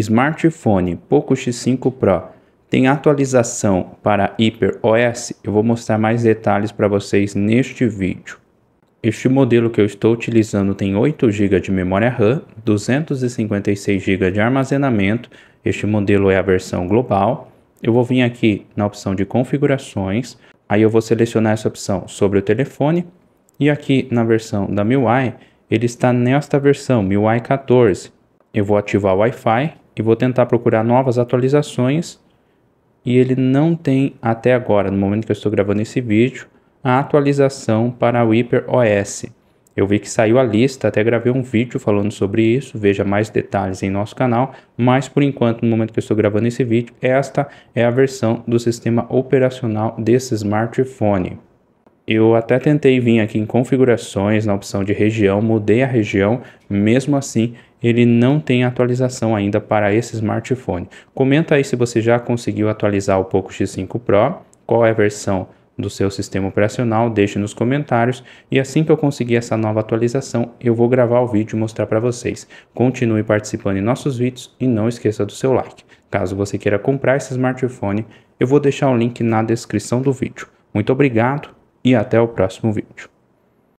Smartphone Poco X5 Pro tem atualização para HyperOS? Eu vou mostrar mais detalhes para vocês neste vídeo. Este modelo que eu estou utilizando tem 8 GB de memória RAM, 256 GB de armazenamento. Este modelo é a versão global. Eu vou vir aqui na opção de configurações, aí eu vou selecionar essa opção sobre o telefone e aqui na versão da MIUI, ele está nesta versão, MIUI 14. Eu vou ativar o Wi-Fi e vou tentar procurar novas atualizações e ele não tem até agora, no momento que eu estou gravando esse vídeo, a atualização para o Hyper OS. Eu vi que saiu a lista, até gravei um vídeo falando sobre isso, veja mais detalhes em nosso canal, mas por enquanto, no momento que eu estou gravando esse vídeo, esta é a versão do sistema operacional desse smartphone. Eu até tentei vir aqui em configurações, na opção de região, mudei a região, mesmo assim ele não tem atualização ainda para esse smartphone. Comenta aí se você já conseguiu atualizar o Poco X5 Pro, qual é a versão do seu sistema operacional, deixe nos comentários e assim que eu conseguir essa nova atualização, eu vou gravar o vídeo e mostrar para vocês. Continue participando em nossos vídeos e não esqueça do seu like. Caso você queira comprar esse smartphone, eu vou deixar o link na descrição do vídeo. Muito obrigado e até o próximo vídeo.